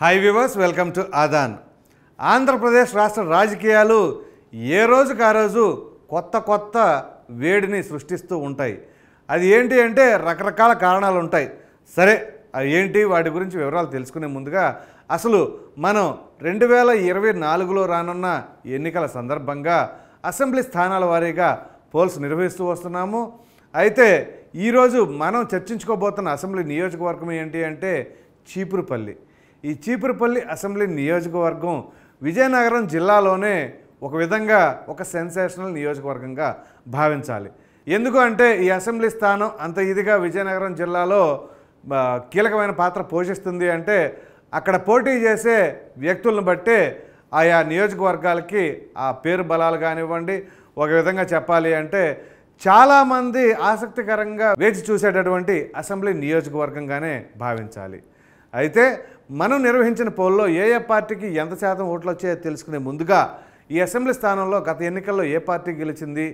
high viewers welcome to Aadhan Andhra Pradesh రాష్ట్ర రాజకీయాలు ఏ రోజుకు ఆ రోజు కొత్త కొత్త వేడిని సృష్టిస్తూ ఉంటాయి అది ఏంటి అంటే రకరకాల కారణాలు ఉంటాయి సరే అవి ఏంటి వాటి గురించి వివరాలు తెలుసుకునే ముందుగా అసలు మనం రెండు వేల ఇరవై నాలుగులో రానున్న ఎన్నికల సందర్భంగా అసెంబ్లీ స్థానాల వారీగా పోల్స్ నిర్వహిస్తూ వస్తున్నాము అయితే ఈరోజు మనం చర్చించుకోబోతున్న అసెంబ్లీ నియోజకవర్గం ఏంటి అంటే చీపురుపల్లి ఈ చీపురుపల్లి అసెంబ్లీ నియోజకవర్గం విజయనగరం జిల్లాలోనే ఒక విధంగా ఒక సెన్సేషనల్ నియోజకవర్గంగా భావించాలి ఎందుకు అంటే ఈ అసెంబ్లీ స్థానం అంత ఇదిగా విజయనగరం జిల్లాలో కీలకమైన పాత్ర పోషిస్తుంది అంటే అక్కడ పోటీ చేసే వ్యక్తులను బట్టే ఆయా నియోజకవర్గాలకి ఆ పేరు బలాలు కానివ్వండి ఒక విధంగా చెప్పాలి అంటే చాలామంది ఆసక్తికరంగా వేచి చూసేటటువంటి అసెంబ్లీ నియోజకవర్గంగానే భావించాలి అయితే మనం నిర్వహించిన పోల్లో ఏ ఏ పార్టీకి ఎంత శాతం ఓట్లు వచ్చాయో తెలుసుకునే ముందుగా ఈ అసెంబ్లీ స్థానంలో గత ఎన్నికల్లో ఏ పార్టీ గెలిచింది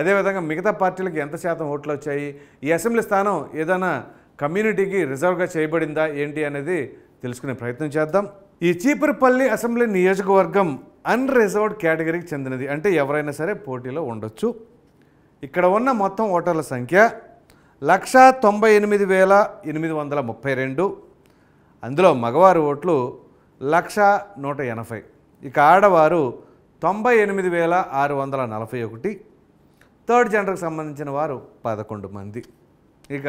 అదేవిధంగా మిగతా పార్టీలకు ఎంత శాతం ఓట్లు వచ్చాయి ఈ అసెంబ్లీ స్థానం ఏదైనా కమ్యూనిటీకి రిజర్వ్గా చేయబడిందా ఏంటి అనేది తెలుసుకునే ప్రయత్నం చేద్దాం ఈ చీపురుపల్లి అసెంబ్లీ నియోజకవర్గం అన్రిజర్వ్డ్ కేటగిరీకి చెందినది అంటే ఎవరైనా సరే పోటీలో ఉండొచ్చు ఇక్కడ ఉన్న మొత్తం ఓటర్ల సంఖ్య లక్ష తొంభై ఎనిమిది వేల ఎనిమిది వందల ముప్పై రెండు అందులో మగవారు ఓట్లు లక్ష నూట ఎనభై ఇక ఆడవారు తొంభై ఎనిమిది వేల ఆరు వందల నలభై ఒకటి థర్డ్ జెండర్కి సంబంధించిన వారు పదకొండు మంది ఇక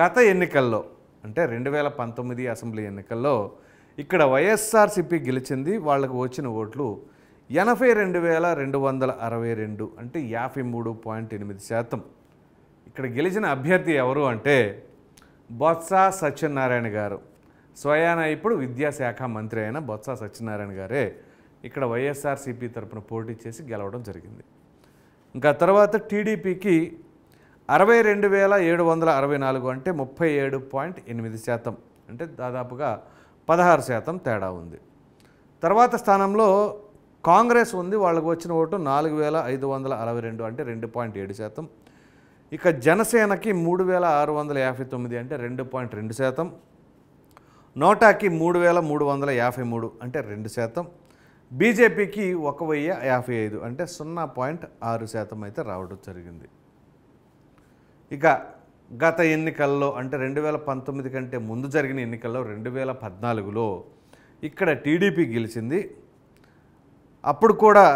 గత ఎన్నికల్లో అంటే రెండు వేల పంతొమ్మిది అసెంబ్లీ ఎన్నికల్లో ఇక్కడ వైఎస్ఆర్సిపి గెలిచింది వాళ్ళకు వచ్చిన ఓట్లు ఎనభై రెండు వేల రెండు వందల అరవై రెండు అంటే యాభై మూడు పాయింట్ ఎనిమిది శాతం ఇక్కడ గెలిచిన అభ్యర్థి ఎవరు అంటే బొత్స సత్యనారాయణ గారు స్వయాన ఇప్పుడు విద్యాశాఖ మంత్రి అయిన బొత్స సత్యనారాయణ గారే ఇక్కడ వైఎస్ఆర్సీపీ తరపున పోటీ చేసి గెలవడం జరిగింది ఇంకా తర్వాత టీడీపీకి అరవై రెండు వేల ఏడు వందల అరవై నాలుగు అంటే ముప్పై ఏడు పాయింట్ ఎనిమిది శాతం అంటే దాదాపుగా పదహారు శాతం తేడా ఉంది తర్వాత స్థానంలో కాంగ్రెస్ ఉంది వాళ్ళకు వచ్చిన ఓటు నాలుగు వేల ఐదు వందల అరవై రెండు అంటే రెండు పాయింట్ ఏడు శాతం ఇక జనసేనకి మూడు వేల ఆరు వందల యాభై తొమ్మిది అంటే రెండు పాయింట్ రెండు శాతం నోటాకి మూడు వేల మూడు వందల యాభై మూడు అంటే రెండు శాతం బీజేపీకి ఒక వెయ్య యాభై ఐదు అంటే సున్నా పాయింట్ ఆరు శాతం అయితే రావడం జరిగింది ఇక గత ఎన్నికల్లో అంటే రెండు వేల పంతొమ్మిది కంటే ముందు జరిగిన ఎన్నికల్లో రెండు వేల పద్నాలుగులో ఇక్కడ టీడీపీ గెలిచింది అప్పుడు కూడా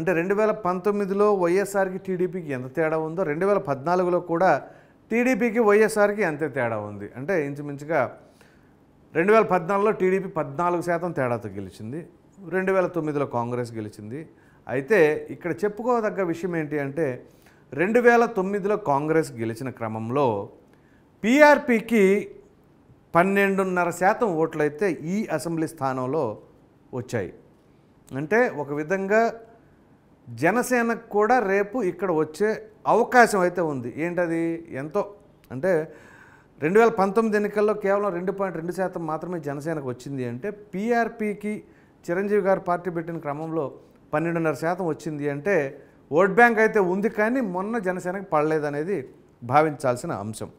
అంటే రెండు వేల పంతొమ్మిదిలో వైఎస్ఆర్కి టీడీపీకి ఎంత తేడా ఉందో రెండు వేల పద్నాలుగులో కూడా టీడీపీకి వైఎస్ఆర్కి అంతే తేడా ఉంది అంటే ఇంచుమించుగా రెండు వేల పద్నాలుగులో టీడీపీ పద్నాలుగు శాతం తేడాతో గెలిచింది రెండు వేల తొమ్మిదిలో కాంగ్రెస్ గెలిచింది అయితే ఇక్కడ చెప్పుకోదగ్గ విషయం ఏంటి అంటే రెండు వేల తొమ్మిదిలో కాంగ్రెస్ గెలిచిన క్రమంలో పీఆర్పీకి పన్నెండున్నర శాతం ఓట్లయితే ఈ అసెంబ్లీ స్థానంలో వచ్చాయి అంటే ఒక విధంగా జనసేనకు కూడా రేపు ఇక్కడ వచ్చే అవకాశం అయితే ఉంది ఏంటది ఎంతో అంటే రెండు వేల పంతొమ్మిది ఎన్నికల్లో కేవలం రెండు పాయింట్ రెండు శాతం మాత్రమే జనసేనకు వచ్చింది అంటే పీఆర్పీకి చిరంజీవి గారు పార్టీ పెట్టిన క్రమంలో పన్నెండున్నర శాతం వచ్చింది అంటే ఓట్ బ్యాంక్ అయితే ఉంది కానీ మొన్న జనసేనకు పడలేదనేది భావించాల్సిన అంశం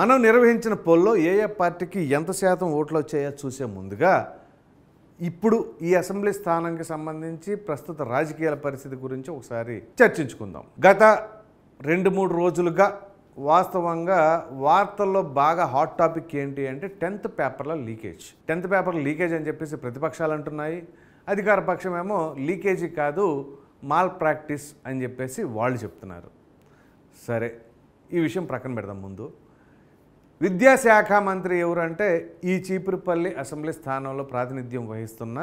మనం నిర్వహించిన పోల్లో ఏ ఏ పార్టీకి ఎంత శాతం ఓట్లు వచ్చాయో చూసే ముందుగా ఇప్పుడు ఈ అసెంబ్లీ స్థానానికి సంబంధించి ప్రస్తుత రాజకీయాల పరిస్థితి గురించి ఒకసారి చర్చించుకుందాం గత రెండు మూడు రోజులుగా వాస్తవంగా వార్తల్లో బాగా హాట్ టాపిక్ ఏంటి అంటే టెన్త్ పేపర్ల లీకేజ్ టెన్త్ పేపర్ లీకేజ్ అని చెప్పేసి ప్రతిపక్షాలు అంటున్నాయి అధికార పక్షమేమో లీకేజీ కాదు మాల్ ప్రాక్టీస్ అని చెప్పేసి వాళ్ళు చెప్తున్నారు సరే ఈ విషయం ప్రక్కన పెడదాం ముందు విద్యాశాఖ మంత్రి ఎవరంటే ఈ చీపురుపల్లి అసెంబ్లీ స్థానంలో ప్రాతినిధ్యం వహిస్తున్న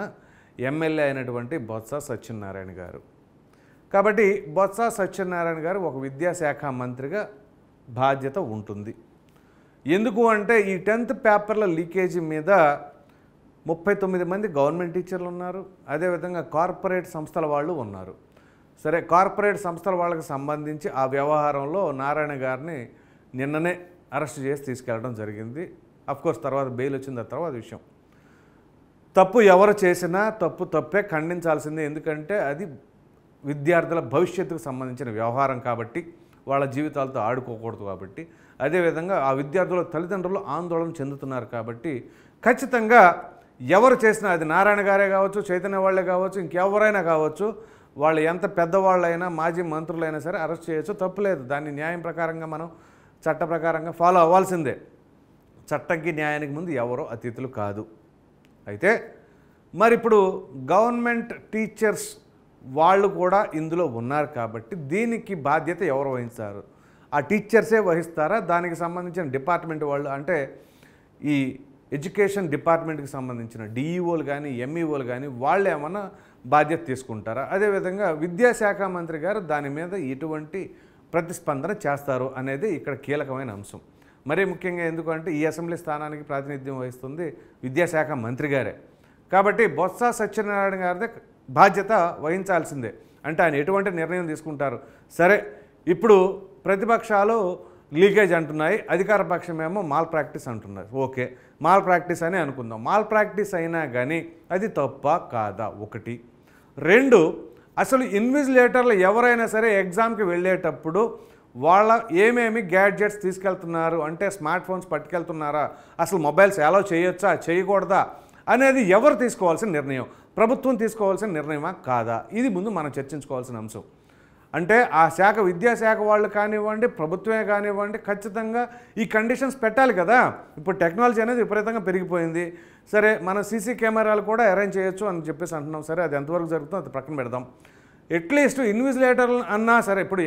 ఎమ్మెల్యే అయినటువంటి బొత్స సత్యనారాయణ గారు కాబట్టి బొత్స సత్యనారాయణ గారు ఒక విద్యాశాఖ మంత్రిగా బాధ్యత ఉంటుంది ఎందుకు అంటే ఈ టెన్త్ పేపర్ల లీకేజీ మీద ముప్పై తొమ్మిది మంది గవర్నమెంట్ టీచర్లు ఉన్నారు అదేవిధంగా కార్పొరేట్ సంస్థల వాళ్ళు ఉన్నారు సరే కార్పొరేట్ సంస్థల వాళ్ళకి సంబంధించి ఆ వ్యవహారంలో నారాయణ గారిని నిన్ననే అరెస్ట్ చేసి తీసుకెళ్ళడం జరిగింది అఫ్కోర్స్ తర్వాత బెయిల్ వచ్చిన తర్వాత విషయం తప్పు ఎవరు చేసినా తప్పు తప్పే ఖండించాల్సిందే ఎందుకంటే అది విద్యార్థుల భవిష్యత్తుకు సంబంధించిన వ్యవహారం కాబట్టి వాళ్ళ జీవితాలతో ఆడుకోకూడదు కాబట్టి అదేవిధంగా ఆ విద్యార్థుల తల్లిదండ్రులు ఆందోళన చెందుతున్నారు కాబట్టి ఖచ్చితంగా ఎవరు చేసినా అది నారాయణ గారే కావచ్చు చైతన్య వాళ్ళే కావచ్చు ఇంకెవరైనా కావచ్చు వాళ్ళు ఎంత పెద్దవాళ్ళైనా మాజీ మంత్రులైనా సరే అరెస్ట్ చేయొచ్చు తప్పులేదు దాన్ని న్యాయం ప్రకారంగా మనం చట్ట ప్రకారంగా ఫాలో అవ్వాల్సిందే చట్టంకి న్యాయానికి ముందు ఎవరో అతిథులు కాదు అయితే మరి ఇప్పుడు గవర్నమెంట్ టీచర్స్ వాళ్ళు కూడా ఇందులో ఉన్నారు కాబట్టి దీనికి బాధ్యత ఎవరు వహిస్తారు ఆ టీచర్సే వహిస్తారా దానికి సంబంధించిన డిపార్ట్మెంట్ వాళ్ళు అంటే ఈ ఎడ్యుకేషన్ డిపార్ట్మెంట్కి సంబంధించిన డిఈఓలు కానీ ఎంఈఓలు కానీ వాళ్ళు ఏమన్నా బాధ్యత తీసుకుంటారా అదేవిధంగా విద్యాశాఖ మంత్రి గారు దాని మీద ఎటువంటి ప్రతిస్పందన చేస్తారు అనేది ఇక్కడ కీలకమైన అంశం మరీ ముఖ్యంగా ఎందుకంటే ఈ అసెంబ్లీ స్థానానికి ప్రాతినిధ్యం వహిస్తుంది విద్యాశాఖ మంత్రి గారే కాబట్టి బొత్స సత్యనారాయణ గారిదే బాధ్యత వహించాల్సిందే అంటే ఆయన ఎటువంటి నిర్ణయం తీసుకుంటారు సరే ఇప్పుడు ప్రతిపక్షాలు లీకేజ్ అంటున్నాయి అధికార పక్షమేమో మాల్ ప్రాక్టీస్ అంటున్నారు ఓకే మాల్ ప్రాక్టీస్ అని అనుకుందాం మాల్ ప్రాక్టీస్ అయినా కానీ అది తప్ప కాదా ఒకటి రెండు అసలు ఇన్విజిలేటర్లు ఎవరైనా సరే ఎగ్జామ్కి వెళ్ళేటప్పుడు వాళ్ళ ఏమేమి గ్యాడ్జెట్స్ తీసుకెళ్తున్నారు అంటే స్మార్ట్ ఫోన్స్ పట్టుకెళ్తున్నారా అసలు మొబైల్స్ ఎలా చేయొచ్చా చేయకూడదా అనేది ఎవరు తీసుకోవాల్సిన నిర్ణయం ప్రభుత్వం తీసుకోవాల్సిన నిర్ణయమా కాదా ఇది ముందు మనం చర్చించుకోవాల్సిన అంశం అంటే ఆ శాఖ విద్యాశాఖ వాళ్ళు కానివ్వండి ప్రభుత్వమే కానివ్వండి ఖచ్చితంగా ఈ కండిషన్స్ పెట్టాలి కదా ఇప్పుడు టెక్నాలజీ అనేది విపరీతంగా పెరిగిపోయింది సరే మనం సీసీ కెమెరాలు కూడా అరేంజ్ చేయొచ్చు అని చెప్పేసి అంటున్నాం సరే అది ఎంతవరకు జరుగుతుందో అది ప్రక్కన పెడదాం ఎట్లీస్ట్ ఇన్విజిలేటర్ అన్నా సరే ఇప్పుడు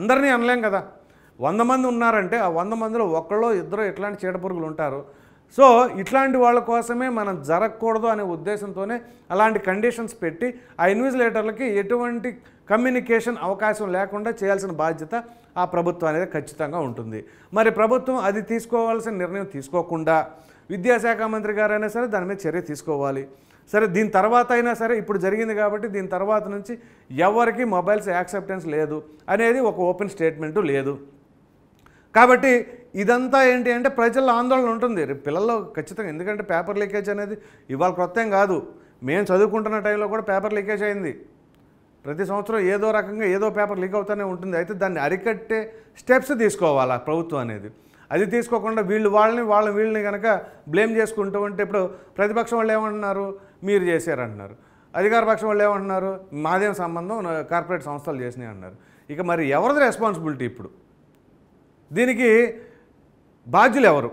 అందరినీ అనలేం కదా వంద మంది ఉన్నారంటే ఆ వంద మందిలో ఒక్కళ్ళో ఇద్దరు ఎట్లాంటి చీడపురుగులు ఉంటారు సో ఇట్లాంటి వాళ్ళ కోసమే మనం జరగకూడదు అనే ఉద్దేశంతోనే అలాంటి కండిషన్స్ పెట్టి ఆ ఇన్విజిలేటర్లకి ఎటువంటి కమ్యూనికేషన్ అవకాశం లేకుండా చేయాల్సిన బాధ్యత ఆ ప్రభుత్వం అనేది ఖచ్చితంగా ఉంటుంది మరి ప్రభుత్వం అది తీసుకోవాల్సిన నిర్ణయం తీసుకోకుండా విద్యాశాఖ మంత్రి గారైనా సరే దాని మీద చర్య తీసుకోవాలి సరే దీని తర్వాత అయినా సరే ఇప్పుడు జరిగింది కాబట్టి దీని తర్వాత నుంచి ఎవరికి మొబైల్స్ యాక్సెప్టెన్స్ లేదు అనేది ఒక ఓపెన్ స్టేట్మెంటు లేదు కాబట్టి ఇదంతా ఏంటి అంటే ప్రజల్లో ఆందోళన ఉంటుంది రేపు పిల్లల్లో ఖచ్చితంగా ఎందుకంటే పేపర్ లీకేజ్ అనేది ఇవాళ క్రొత్తం కాదు మేము చదువుకుంటున్న టైంలో కూడా పేపర్ లీకేజ్ అయింది ప్రతి సంవత్సరం ఏదో రకంగా ఏదో పేపర్ లీక్ అవుతూనే ఉంటుంది అయితే దాన్ని అరికట్టే స్టెప్స్ తీసుకోవాలా ప్రభుత్వం అనేది అది తీసుకోకుండా వీళ్ళు వాళ్ళని వాళ్ళని వీళ్ళని కనుక బ్లేమ్ చేసుకుంటూ ఉంటే ఇప్పుడు ప్రతిపక్షం వాళ్ళు ఏమంటున్నారు మీరు చేశారంటున్నారు అధికార పక్షం వాళ్ళు ఏమంటున్నారు మాదేం సంబంధం కార్పొరేట్ సంస్థలు చేసినాయి అన్నారు ఇక మరి ఎవరిది రెస్పాన్సిబిలిటీ ఇప్పుడు దీనికి బాధ్యులు ఎవరు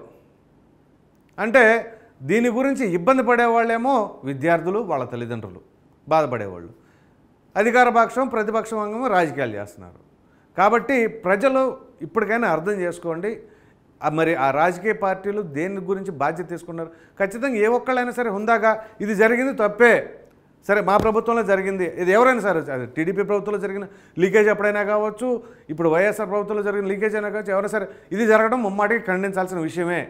అంటే దీని గురించి ఇబ్బంది పడేవాళ్ళేమో విద్యార్థులు వాళ్ళ తల్లిదండ్రులు బాధపడేవాళ్ళు అధికార పక్షం ప్రతిపక్షం అంగం రాజకీయాలు చేస్తున్నారు కాబట్టి ప్రజలు ఇప్పటికైనా అర్థం చేసుకోండి మరి ఆ రాజకీయ పార్టీలు దేని గురించి బాధ్యత తీసుకున్నారు ఖచ్చితంగా ఏ ఒక్కళ్ళైనా సరే హుందాగా ఇది జరిగింది తప్పే సరే మా ప్రభుత్వంలో జరిగింది ఇది ఎవరైనా సరే అది టీడీపీ ప్రభుత్వంలో జరిగిన లీకేజ్ ఎప్పుడైనా కావచ్చు ఇప్పుడు వైఎస్ఆర్ ప్రభుత్వంలో జరిగిన లీకేజ్ అయినా కావచ్చు ఎవరైనా సరే ఇది జరగడం ముమ్మాటికి ఖండించాల్సిన విషయమే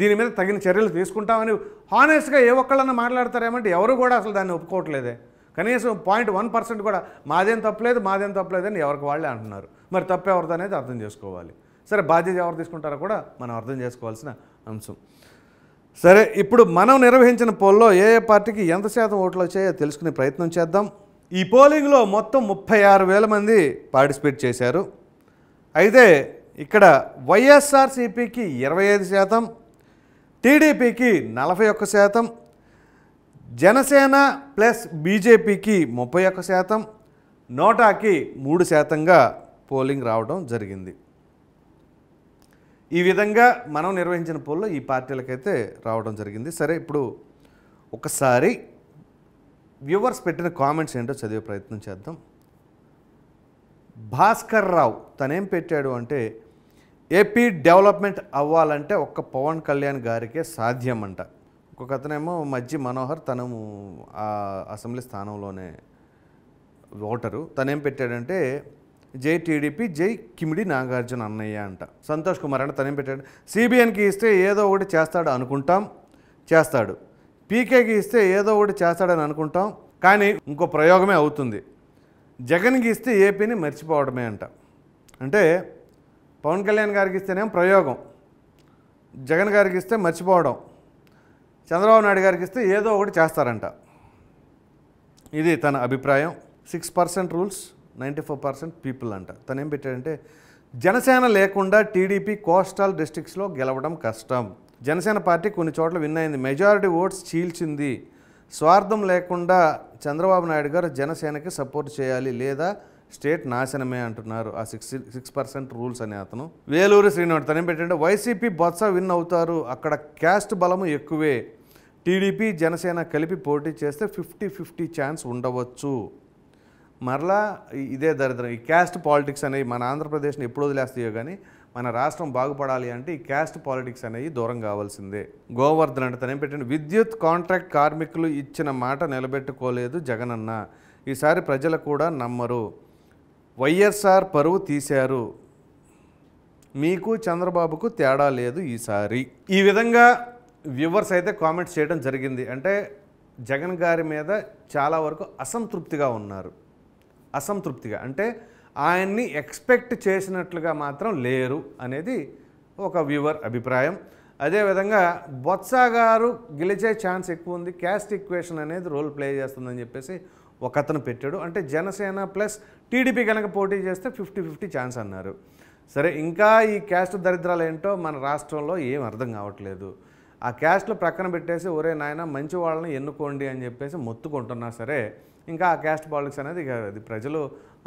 దీని మీద తగిన చర్యలు తీసుకుంటామని హానెస్ట్గా ఏ ఒక్కళ్ళన్నా మాట్లాడతారేమంటే ఎవరు కూడా అసలు దాన్ని ఒప్పుకోవట్లేదే కనీసం పాయింట్ వన్ పర్సెంట్ కూడా మాదేం తప్పలేదు మాదేం తప్పలేదు అని ఎవరికి వాళ్ళే అంటున్నారు మరి తప్పెవరిదనేది అర్థం చేసుకోవాలి సరే బాధ్యత ఎవరు తీసుకుంటారో కూడా మనం అర్థం చేసుకోవాల్సిన అంశం సరే ఇప్పుడు మనం నిర్వహించిన పోల్లో ఏ ఏ పార్టీకి ఎంత శాతం ఓట్లు వచ్చాయో తెలుసుకునే ప్రయత్నం చేద్దాం ఈ పోలింగ్లో మొత్తం ముప్పై ఆరు వేల మంది పార్టిసిపేట్ చేశారు అయితే ఇక్కడ వైఎస్ఆర్సీపీకి ఇరవై ఐదు శాతం టీడీపీకి నలభై ఒక్క శాతం జనసేన ప్లస్ బీజేపీకి ముప్పై ఒక్క శాతం నోటాకి మూడు శాతంగా పోలింగ్ రావడం జరిగింది ఈ విధంగా మనం నిర్వహించిన పోల్లో ఈ పార్టీలకైతే రావడం జరిగింది సరే ఇప్పుడు ఒకసారి వ్యూవర్స్ పెట్టిన కామెంట్స్ ఏంటో చదివే ప్రయత్నం చేద్దాం భాస్కర్ రావు తనేం పెట్టాడు అంటే ఏపీ డెవలప్మెంట్ అవ్వాలంటే ఒక్క పవన్ కళ్యాణ్ గారికే సాధ్యం అంట ఒక అతనేమో మజ్జి మనోహర్ తను అసెంబ్లీ స్థానంలోనే ఓటరు తనేం పెట్టాడంటే జై టీడీపీ జై కిమిడి నాగార్జున అన్నయ్య అంట సంతోష్ కుమార్ అంట తనేం పెట్టాడు సిబిఎన్కి ఇస్తే ఏదో ఒకటి చేస్తాడు అనుకుంటాం చేస్తాడు పీకేకి ఇస్తే ఏదో ఒకటి చేస్తాడని అనుకుంటాం కానీ ఇంకో ప్రయోగమే అవుతుంది జగన్కి ఇస్తే ఏపీని మర్చిపోవడమే అంట అంటే పవన్ కళ్యాణ్ గారికి ఇస్తేనేమో ప్రయోగం జగన్ గారికి ఇస్తే మర్చిపోవడం చంద్రబాబు నాయుడు గారికి ఇస్తే ఏదో ఒకటి చేస్తారంట ఇది తన అభిప్రాయం six percent rules ninety four percent people అంట తను ఏం పెట్టాడంటే జనసేన లేకుండా టీడీపీ కోస్టల్ డిస్టిక్స్లో గెలవడం కష్టం జనసేన పార్టీ కొన్ని చోట్ల విన్ అయింది మెజారిటీ ఓట్స్ చీల్చింది స్వార్థం లేకుండా చంద్రబాబు నాయుడు గారు జనసేనకి సపోర్ట్ చేయాలి లేదా స్టేట్ నాశనమే అంటున్నారు ఆ సిక్స్ సిక్స్ పర్సెంట్ రూల్స్ అనే అతను వేలూరు శ్రీనివాడు తనేం పెట్టంటే వైసీపీ బొత్స విన్ అవుతారు అక్కడ క్యాస్ట్ బలము ఎక్కువే టీడీపీ జనసేన కలిపి పోటీ చేస్తే ఫిఫ్టీ ఫిఫ్టీ ఛాన్స్ ఉండవచ్చు మరలా ఇదే దరిద్రం ఈ క్యాస్ట్ పాలిటిక్స్ అనేవి మన ఆంధ్రప్రదేశ్ని ఎప్పుడు వదిలేస్తాయో కానీ మన రాష్ట్రం బాగుపడాలి అంటే ఈ క్యాస్ట్ పాలిటిక్స్ అనేవి దూరం కావాల్సిందే గోవర్ధన్ అంటే తనేం పెట్టిన విద్యుత్ కాంట్రాక్ట్ కార్మికులు ఇచ్చిన మాట నిలబెట్టుకోలేదు జగనన్న ఈసారి ప్రజలు కూడా నమ్మరు వైఎస్ఆర్ పరువు తీశారు మీకు చంద్రబాబుకు తేడా లేదు ఈసారి ఈ విధంగా వ్యూవర్స్ అయితే కామెంట్స్ చేయడం జరిగింది అంటే జగన్ గారి మీద చాలా వరకు అసంతృప్తిగా ఉన్నారు అసంతృప్తిగా అంటే ఆయన్ని ఎక్స్పెక్ట్ చేసినట్లుగా మాత్రం లేరు అనేది ఒక వ్యూవర్ అభిప్రాయం అదేవిధంగా బొత్స గారు గెలిచే ఛాన్స్ ఎక్కువ ఉంది క్యాస్ట్ ఈక్వేషన్ అనేది రోల్ ప్లే చేస్తుందని చెప్పేసి ఒక అతను పెట్టాడు అంటే జనసేన ప్లస్ టీడీపీ కనుక పోటీ చేస్తే ఫిఫ్టీ ఫిఫ్టీ ఛాన్స్ అన్నారు సరే ఇంకా ఈ క్యాస్ట్ దరిద్రాలు ఏంటో మన రాష్ట్రంలో ఏం అర్థం కావట్లేదు ఆ క్యాస్ట్లు ప్రక్కన పెట్టేసి ఒరే నాయన మంచి వాళ్ళని ఎన్నుకోండి అని చెప్పేసి మొత్తుకుంటున్నా సరే ఇంకా ఆ క్యాస్ట్ పాలిటిక్స్ అనేది అది ప్రజలు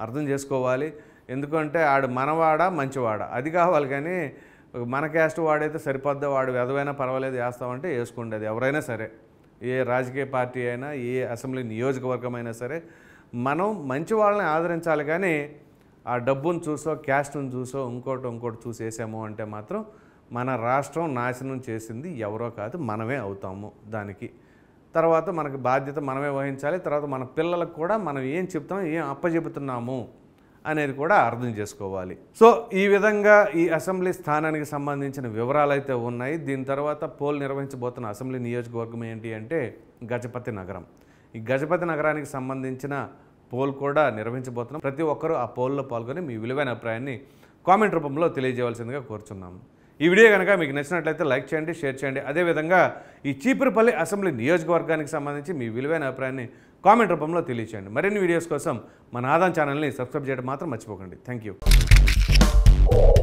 అర్థం చేసుకోవాలి ఎందుకంటే ఆడు మనవాడా మంచివాడా అది కావాలి కానీ మన క్యాస్ట్ వాడైతే సరిపోద్దా వాడు ఎదవైనా పర్వాలేదు వేస్తామంటే వేసుకోండి అది ఎవరైనా సరే ఏ రాజకీయ పార్టీ అయినా ఏ అసెంబ్లీ నియోజకవర్గం అయినా సరే మనం మంచి వాళ్ళని ఆదరించాలి కానీ ఆ డబ్బును చూసో క్యాస్ట్ను చూసో ఇంకోటి ఇంకోటి చూసేసాము అంటే మాత్రం మన రాష్ట్రం నాశనం చేసింది ఎవరో కాదు మనమే అవుతాము దానికి తర్వాత మనకు బాధ్యత మనమే వహించాలి తర్వాత మన పిల్లలకు కూడా మనం ఏం చెప్తాము ఏం అప్పచెబుతున్నాము అనేది కూడా అర్థం చేసుకోవాలి సో ఈ విధంగా ఈ అసెంబ్లీ స్థానానికి సంబంధించిన వివరాలు అయితే ఉన్నాయి దీని తర్వాత పోల్ నిర్వహించబోతున్న అసెంబ్లీ నియోజకవర్గం ఏంటి అంటే గజపతి నగరం ఈ గజపతి నగరానికి సంబంధించిన పోల్ కూడా నిర్వహించబోతున్నాం ప్రతి ఒక్కరూ ఆ పోల్లో పాల్గొని మీ విలువైన అభిప్రాయాన్ని కామెంట్ రూపంలో తెలియజేయవలసిందిగా కోరుచున్నాము ఈ వీడియో కనుక మీకు నచ్చినట్లయితే లైక్ చేయండి షేర్ చేయండి అదేవిధంగా ఈ చీపురుపల్లి అసెంబ్లీ నియోజకవర్గానికి సంబంధించి మీ విలువైన అభిప్రాయాన్ని కామెంట్ రూపంలో తెలియచేయండి మరిన్ని వీడియోస్ కోసం మన ఆదాం ఛానల్ని సబ్స్క్రైబ్ చేయడం మాత్రం మర్చిపోకండి థ్యాంక్ యూ